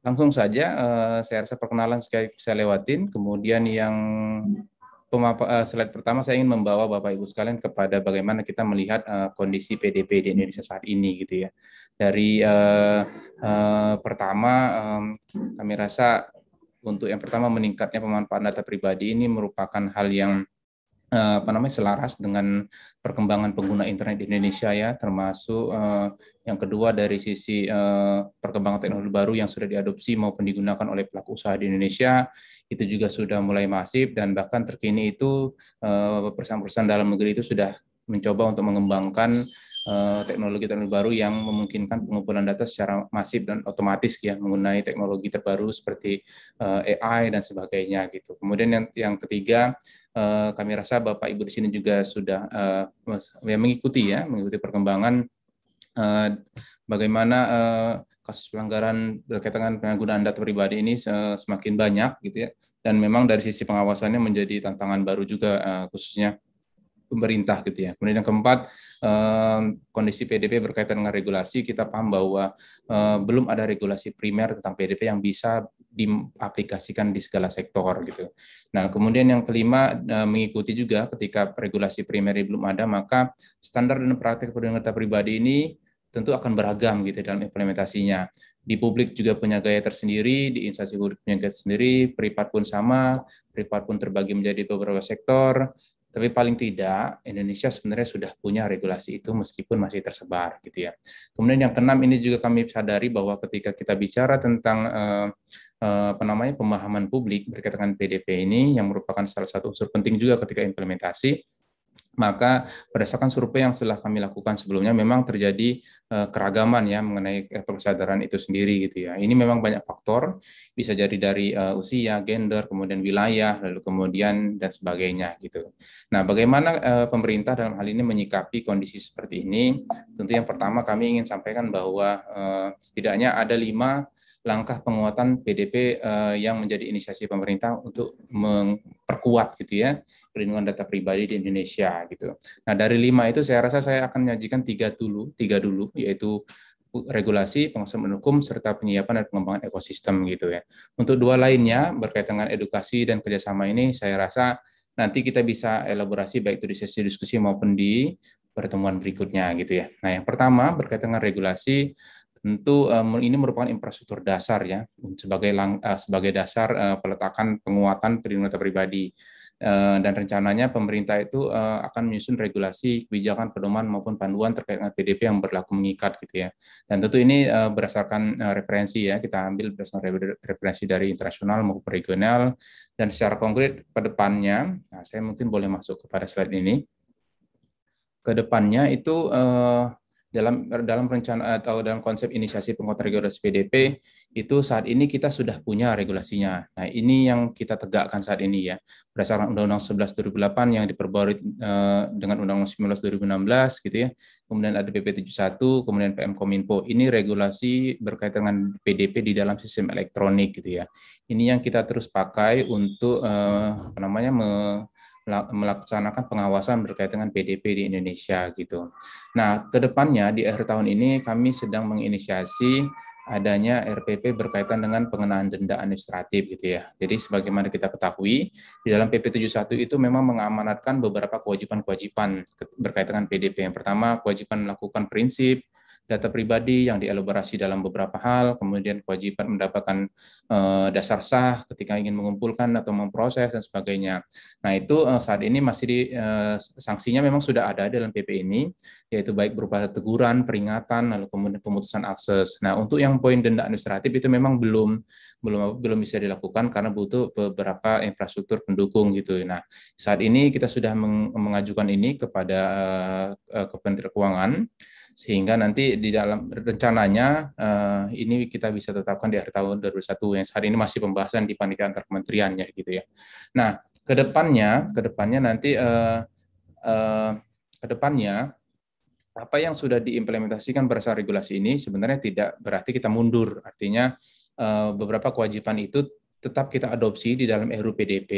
Langsung saja, uh, saya rasa perkenalan saya bisa lewatin. Kemudian yang pemapa, uh, slide pertama saya ingin membawa Bapak Ibu sekalian kepada bagaimana kita melihat uh, kondisi PDP di Indonesia saat ini gitu ya. Dari uh, uh, pertama um, kami rasa untuk yang pertama meningkatnya pemanfaatan data pribadi ini merupakan hal yang Eh, apa namanya selaras dengan perkembangan pengguna internet di Indonesia ya termasuk eh, yang kedua dari sisi eh, perkembangan teknologi baru yang sudah diadopsi maupun digunakan oleh pelaku usaha di Indonesia itu juga sudah mulai masif dan bahkan terkini itu perusahaan-perusahaan dalam negeri itu sudah mencoba untuk mengembangkan teknologi-teknologi eh, baru yang memungkinkan pengumpulan data secara masif dan otomatis ya mengenai teknologi terbaru seperti eh, AI dan sebagainya gitu. Kemudian yang yang ketiga eh, kami rasa Bapak Ibu di sini juga sudah ya mengikuti ya mengikuti perkembangan bagaimana kasus pelanggaran berkaitan dengan penggunaan data pribadi ini semakin banyak gitu ya dan memang dari sisi pengawasannya menjadi tantangan baru juga khususnya pemerintah gitu ya. Kemudian yang keempat kondisi PDP berkaitan dengan regulasi kita paham bahwa eh, belum ada regulasi primer tentang PDP yang bisa diaplikasikan di segala sektor gitu. Nah kemudian yang kelima eh, mengikuti juga ketika regulasi primer belum ada maka standar dan praktek perlindungan pribadi ini tentu akan beragam gitu dalam implementasinya di publik juga punya gaya tersendiri, di instansi publik punya gaya tersendiri, privat pun sama, privat pun terbagi menjadi beberapa sektor, tapi paling tidak Indonesia sebenarnya sudah punya regulasi itu meskipun masih tersebar gitu ya. Kemudian yang keenam ini juga kami sadari bahwa ketika kita bicara tentang eh, eh apa namanya pemahaman publik berkaitan dengan PDP ini yang merupakan salah satu unsur penting juga ketika implementasi maka berdasarkan survei yang telah kami lakukan sebelumnya memang terjadi eh, keragaman ya mengenai kesadaran eh, itu sendiri gitu ya. Ini memang banyak faktor bisa jadi dari eh, usia, gender, kemudian wilayah, lalu kemudian dan sebagainya gitu. Nah, bagaimana pemerintah dalam hal ini menyikapi kondisi seperti ini? Tentu yang pertama kami ingin sampaikan bahwa setidaknya ada lima langkah penguatan PDP eh, yang menjadi inisiasi pemerintah untuk memperkuat gitu ya perlindungan data pribadi di Indonesia gitu. Nah dari lima itu saya rasa saya akan menyajikan tiga dulu, tiga dulu yaitu regulasi, pengawasan hukum, serta penyiapan dan pengembangan ekosistem gitu ya. Untuk dua lainnya berkaitan dengan edukasi dan kerjasama ini saya rasa nanti kita bisa elaborasi baik itu di sesi diskusi maupun di pertemuan berikutnya gitu ya. Nah yang pertama berkaitan dengan regulasi, Tentu um, ini merupakan infrastruktur dasar ya sebagai lang, uh, sebagai dasar uh, peletakan penguatan perlindungan pribadi uh, dan rencananya pemerintah itu uh, akan menyusun regulasi kebijakan pedoman maupun panduan terkait dengan PDP yang berlaku mengikat gitu ya. Dan tentu ini uh, berdasarkan uh, referensi ya kita ambil berdasarkan referensi dari internasional maupun regional dan secara konkret ke depannya. Nah, saya mungkin boleh masuk kepada slide ini. Ke depannya itu uh, dalam dalam rencana atau dalam konsep inisiasi penguatan regulasi PDP itu saat ini kita sudah punya regulasinya. Nah, ini yang kita tegakkan saat ini ya. Berdasarkan Undang-Undang 11 2008 yang diperbarui eh, dengan Undang-Undang 19 2016 gitu ya. Kemudian ada PP 71, kemudian PM Kominfo. Ini regulasi berkaitan dengan PDP di dalam sistem elektronik gitu ya. Ini yang kita terus pakai untuk eh, apa namanya me, melaksanakan pengawasan berkaitan dengan PDP di Indonesia gitu. Nah, kedepannya di akhir tahun ini kami sedang menginisiasi adanya RPP berkaitan dengan pengenaan denda administratif gitu ya. Jadi sebagaimana kita ketahui di dalam PP 71 itu memang mengamanatkan beberapa kewajiban-kewajiban berkaitan dengan PDP. Yang pertama, kewajiban melakukan prinsip, data pribadi yang dielaborasi dalam beberapa hal, kemudian kewajiban mendapatkan eh, dasar sah ketika ingin mengumpulkan atau memproses dan sebagainya. Nah itu eh, saat ini masih di eh, sanksinya memang sudah ada dalam PP ini, yaitu baik berupa teguran, peringatan, lalu kemudian pemutusan akses. Nah untuk yang poin denda administratif itu memang belum belum belum bisa dilakukan karena butuh beberapa infrastruktur pendukung gitu. Nah saat ini kita sudah mengajukan ini kepada uh, Kementerian Keuangan sehingga nanti di dalam rencananya uh, ini kita bisa tetapkan di akhir tahun 2021 yang saat ini masih pembahasan di panitia antar kementerian ya gitu ya. Nah, kedepannya kedepannya nanti uh, eh, uh, eh, kedepannya apa yang sudah diimplementasikan berdasarkan regulasi ini sebenarnya tidak berarti kita mundur artinya beberapa kewajiban itu tetap kita adopsi di dalam RUU PDP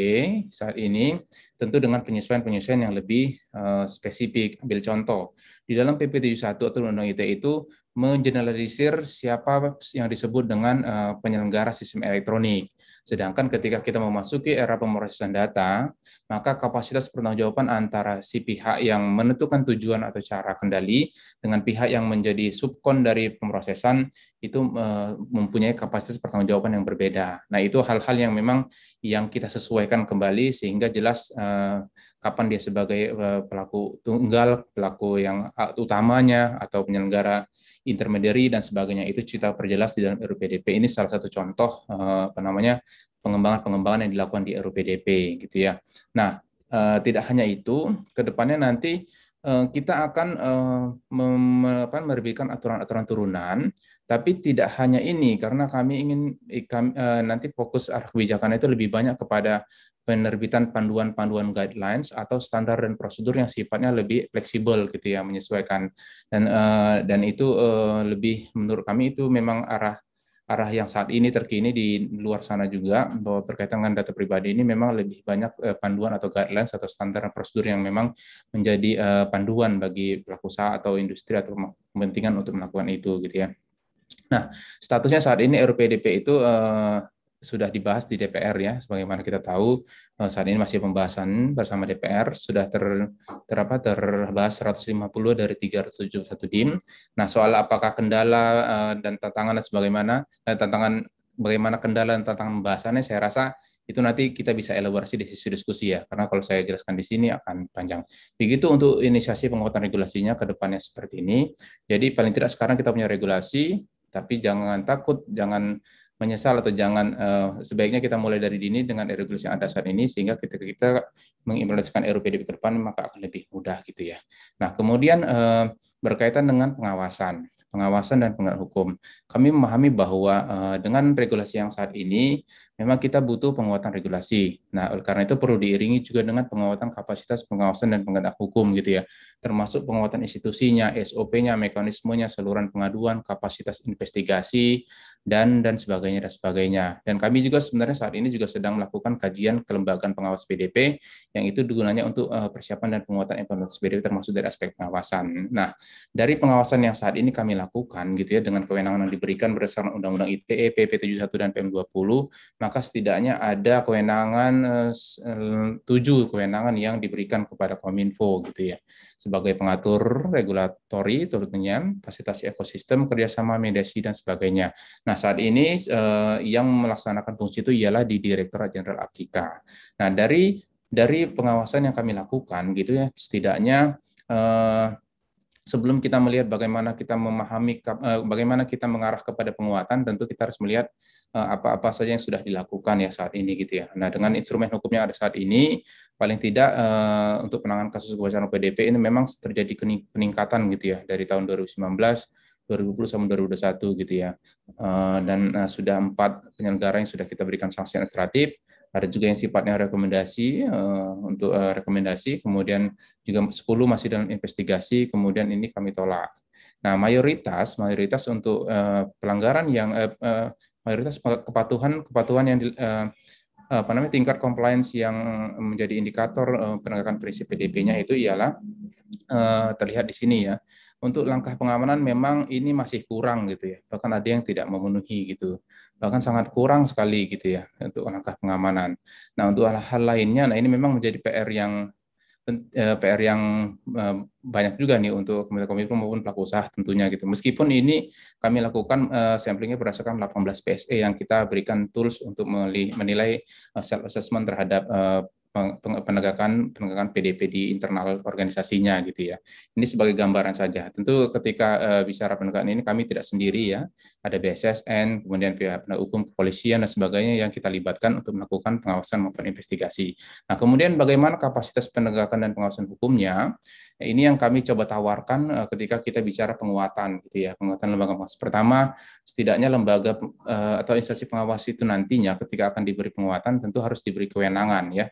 saat ini tentu dengan penyesuaian-penyesuaian yang lebih uh, spesifik. Ambil contoh, di dalam PP 71 atau Undang-Undang ITE itu menjeneralisir siapa yang disebut dengan uh, penyelenggara sistem elektronik. Sedangkan ketika kita memasuki era pemrosesan data, maka kapasitas pertanggungjawaban antara si pihak yang menentukan tujuan atau cara kendali dengan pihak yang menjadi subkon dari pemrosesan itu eh, mempunyai kapasitas pertanggungjawaban yang berbeda. Nah, itu hal-hal yang memang yang kita sesuaikan kembali sehingga jelas eh, kapan dia sebagai eh, pelaku tunggal, pelaku yang utamanya atau penyelenggara intermediary dan sebagainya itu cerita perjelas di dalam RUPDP. Ini salah satu contoh eh, apa namanya pengembangan-pengembangan yang dilakukan di RUPDP gitu ya. Nah, eh, tidak hanya itu, kedepannya nanti kita akan memberikan aturan-aturan turunan, tapi tidak hanya ini karena kami ingin kami, nanti fokus arah kebijakan itu lebih banyak kepada penerbitan panduan-panduan guidelines atau standar dan prosedur yang sifatnya lebih fleksibel gitu ya menyesuaikan dan uh, dan itu uh, lebih menurut kami itu memang arah arah yang saat ini terkini di luar sana juga bahwa berkaitan dengan data pribadi ini memang lebih banyak uh, panduan atau guidelines atau standar dan prosedur yang memang menjadi uh, panduan bagi pelaku usaha atau industri atau kepentingan untuk melakukan itu gitu ya. Nah, statusnya saat ini RPDP itu uh, sudah dibahas di DPR ya, sebagaimana kita tahu eh, saat ini masih pembahasan bersama DPR sudah ter, ter terbahas 150 dari 371 dim. Nah soal apakah kendala eh, dan tantangan dan sebagaimana eh, tantangan bagaimana kendala dan tantangan pembahasannya, saya rasa itu nanti kita bisa elaborasi di sisi diskusi ya, karena kalau saya jelaskan di sini akan panjang. Begitu untuk inisiasi penguatan regulasinya ke depannya seperti ini. Jadi paling tidak sekarang kita punya regulasi, tapi jangan takut, jangan menyesal atau jangan uh, sebaiknya kita mulai dari dini dengan regulasi yang ada saat ini sehingga ketika kita mengimplementasikan RUPDP ke depan maka akan lebih mudah gitu ya. Nah, kemudian uh, berkaitan dengan pengawasan pengawasan dan penegak hukum. Kami memahami bahwa uh, dengan regulasi yang saat ini memang kita butuh penguatan regulasi. Nah, oleh karena itu perlu diiringi juga dengan penguatan kapasitas pengawasan dan penegak hukum gitu ya. Termasuk penguatan institusinya, SOP-nya, mekanismenya, saluran pengaduan, kapasitas investigasi dan dan sebagainya dan sebagainya. Dan kami juga sebenarnya saat ini juga sedang melakukan kajian kelembagaan pengawas PDP yang itu digunanya untuk eh, persiapan dan penguatan implementasi PDP termasuk dari aspek pengawasan. Nah, dari pengawasan yang saat ini kami lakukan gitu ya dengan kewenangan yang diberikan berdasarkan Undang-Undang ITE, PP 71 dan PM 20, maka maka setidaknya ada kewenangan eh, eh, tujuh kewenangan yang diberikan kepada Kominfo gitu ya sebagai pengatur regulatori tentunya fasilitasi ekosistem kerjasama mediasi dan sebagainya. Nah saat ini eh, yang melaksanakan fungsi itu ialah di Direktorat Jenderal Afrika. Nah dari dari pengawasan yang kami lakukan gitu ya setidaknya eh, sebelum kita melihat bagaimana kita memahami eh, bagaimana kita mengarah kepada penguatan tentu kita harus melihat eh, apa-apa saja yang sudah dilakukan ya saat ini gitu ya. Nah, dengan instrumen hukumnya ada saat ini paling tidak eh, untuk penanganan kasus kebocoran PDP ini memang terjadi peningkatan gitu ya dari tahun 2019 2020 sampai 2021 gitu ya. Dan sudah empat penyelenggara yang sudah kita berikan sanksi administratif, ada juga yang sifatnya rekomendasi uh, untuk uh, rekomendasi, kemudian juga 10 masih dalam investigasi, kemudian ini kami tolak. Nah, mayoritas mayoritas untuk uh, pelanggaran yang uh, uh, mayoritas kepatuhan kepatuhan yang di, uh, apa namanya tingkat compliance yang menjadi indikator uh, penegakan prinsip PDP-nya itu ialah uh, terlihat di sini ya untuk langkah pengamanan memang ini masih kurang gitu ya. Bahkan ada yang tidak memenuhi gitu. Bahkan sangat kurang sekali gitu ya untuk langkah pengamanan. Nah, untuk hal-hal lainnya nah ini memang menjadi PR yang PR eh, yang eh, banyak juga nih untuk Kominfo maupun pelaku usaha tentunya gitu. Meskipun ini kami lakukan eh, samplingnya berdasarkan 18 PSE yang kita berikan tools untuk menilai self assessment terhadap penegakan penegakan PDP di internal organisasinya gitu ya. Ini sebagai gambaran saja. Tentu ketika uh, bicara penegakan ini kami tidak sendiri ya. Ada BSSN, kemudian pihak penegak hukum, kepolisian dan sebagainya yang kita libatkan untuk melakukan pengawasan maupun investigasi. Nah, kemudian bagaimana kapasitas penegakan dan pengawasan hukumnya? Ini yang kami coba tawarkan eh, ketika kita bicara penguatan gitu ya, penguatan lembaga pengawas. Pertama, setidaknya lembaga eh, atau instansi pengawas itu nantinya ketika akan diberi penguatan tentu harus diberi kewenangan ya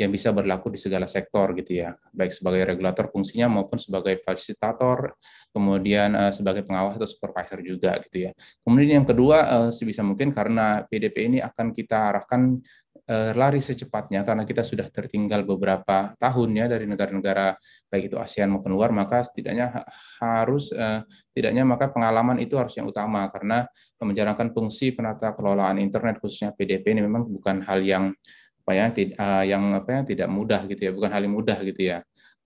yang bisa berlaku di segala sektor gitu ya, baik sebagai regulator fungsinya maupun sebagai fasilitator, kemudian uh, sebagai pengawas atau supervisor juga gitu ya. Kemudian yang kedua uh, sebisa mungkin karena PDP ini akan kita arahkan uh, lari secepatnya karena kita sudah tertinggal beberapa tahun ya dari negara-negara baik itu ASEAN maupun luar, maka setidaknya harus uh, setidaknya maka pengalaman itu harus yang utama karena menjalankan fungsi penata kelolaan internet khususnya PDP ini memang bukan hal yang apa ya tidak uh, eh, yang apa ya tidak mudah gitu ya bukan hal yang mudah gitu ya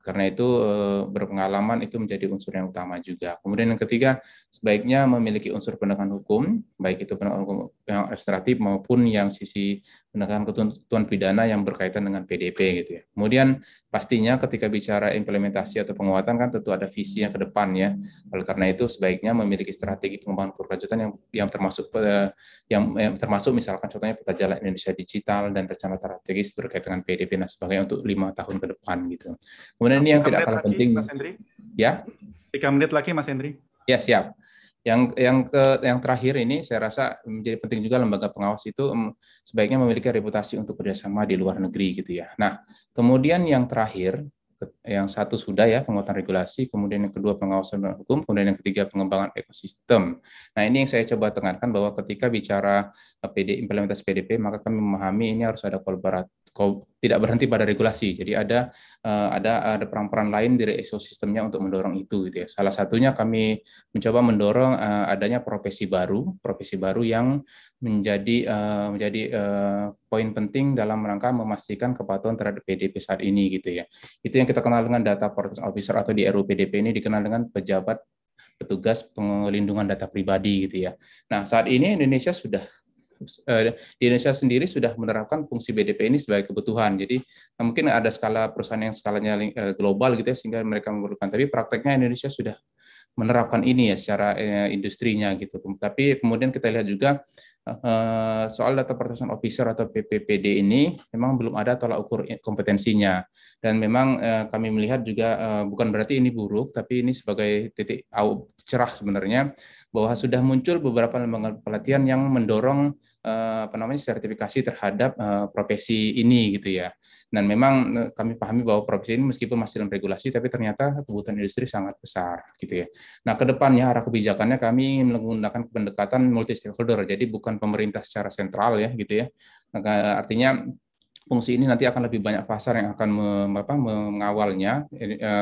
karena itu eh, berpengalaman itu menjadi unsur yang utama juga. Kemudian yang ketiga, sebaiknya memiliki unsur penegakan hukum, baik itu penegakan hukum yang administratif maupun yang sisi penegakan ketentuan pidana yang berkaitan dengan PDP gitu ya. Kemudian pastinya ketika bicara implementasi atau penguatan kan tentu ada visi yang ke depan ya. Oleh karena itu sebaiknya memiliki strategi pengembangan berkelanjutan yang yang termasuk eh, yang, yang termasuk misalkan contohnya peta jalan Indonesia digital dan rencana strategis berkaitan dengan PDP dan nah, sebagainya untuk lima tahun ke depan gitu. Kemudian ini yang tidak kalah lagi, penting. Mas Hendri. Ya. Tiga menit lagi, Mas Hendri. Ya siap. Yang yang ke yang terakhir ini saya rasa menjadi penting juga lembaga pengawas itu sebaiknya memiliki reputasi untuk kerjasama di luar negeri gitu ya. Nah kemudian yang terakhir yang satu sudah ya penguatan regulasi, kemudian yang kedua pengawasan dan hukum, kemudian yang ketiga pengembangan ekosistem. Nah ini yang saya coba tekankan bahwa ketika bicara eh, PD, implementasi PDP maka kami memahami ini harus ada kolaborat, tidak berhenti pada regulasi. Jadi ada eh, ada ada peran-peran lain dari ekosistemnya untuk mendorong itu gitu ya. Salah satunya kami mencoba mendorong eh, adanya profesi baru, profesi baru yang menjadi menjadi poin penting dalam rangka memastikan kepatuhan terhadap PDP saat ini gitu ya. Itu yang yang kita kenal dengan data protection officer atau di RUPDP ini dikenal dengan pejabat petugas pengelindungan data pribadi gitu ya. Nah, saat ini Indonesia sudah eh, di Indonesia sendiri sudah menerapkan fungsi BDP ini sebagai kebutuhan. Jadi nah, mungkin ada skala perusahaan yang skalanya eh, global gitu ya sehingga mereka memerlukan. Tapi prakteknya Indonesia sudah menerapkan ini ya secara eh, industrinya gitu. Tapi kemudian kita lihat juga Eh, soal data protection officer atau PPPD ini memang belum ada tolak ukur kompetensinya dan memang eh, kami melihat juga eh, bukan berarti ini buruk tapi ini sebagai titik cerah sebenarnya bahwa sudah muncul beberapa lembaga pelatihan yang mendorong Eh, apa namanya sertifikasi terhadap eh, profesi ini gitu ya. Dan memang eh, kami pahami bahwa profesi ini meskipun masih dalam regulasi tapi ternyata kebutuhan industri sangat besar gitu ya. Nah, ke depannya arah kebijakannya kami menggunakan pendekatan multi stakeholder. Jadi bukan pemerintah secara sentral ya gitu ya. Nah, artinya fungsi ini nanti akan lebih banyak pasar yang akan mengawalnya.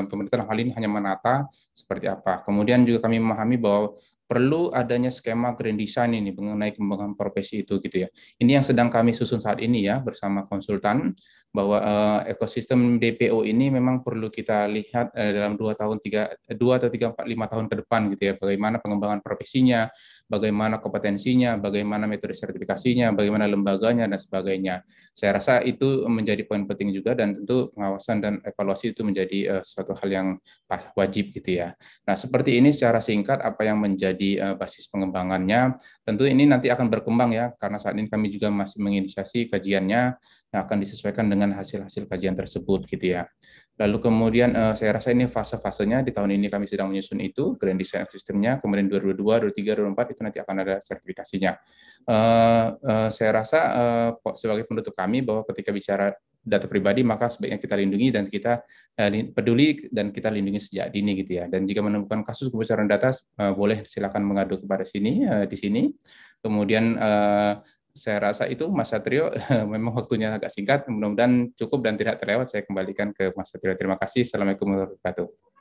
Pemerintah hal ini hanya menata seperti apa. Kemudian juga kami memahami bahwa perlu adanya skema grand design ini mengenai pengembangan profesi itu gitu ya. Ini yang sedang kami susun saat ini ya bersama konsultan bahwa uh, ekosistem DPO ini memang perlu kita lihat uh, dalam dua tahun tiga eh, dua atau tiga empat lima tahun ke depan gitu ya bagaimana pengembangan profesinya, bagaimana kompetensinya, bagaimana metode sertifikasinya, bagaimana lembaganya dan sebagainya. Saya rasa itu menjadi poin penting juga dan tentu pengawasan dan evaluasi itu menjadi uh, suatu hal yang wajib gitu ya. Nah seperti ini secara singkat apa yang menjadi menjadi eh, basis pengembangannya. Tentu ini nanti akan berkembang ya, karena saat ini kami juga masih menginisiasi kajiannya yang akan disesuaikan dengan hasil-hasil kajian tersebut gitu ya. Lalu kemudian eh, saya rasa ini fase-fasenya di tahun ini kami sedang menyusun itu, grand design sistemnya, kemudian 2022, 2023, 2024 itu nanti akan ada sertifikasinya. Eh, saya rasa sebagai penutup kami bahwa ketika bicara data pribadi maka sebaiknya kita lindungi dan kita eh, peduli dan kita lindungi sejak dini gitu ya. Dan jika menemukan kasus kebocoran data eh, boleh silakan mengadu kepada sini eh, di sini. Kemudian saya rasa itu Mas Satrio memang waktunya agak singkat, mudah-mudahan cukup dan tidak terlewat. Saya kembalikan ke Mas Satrio. Terima kasih. Assalamualaikum warahmatullahi wabarakatuh.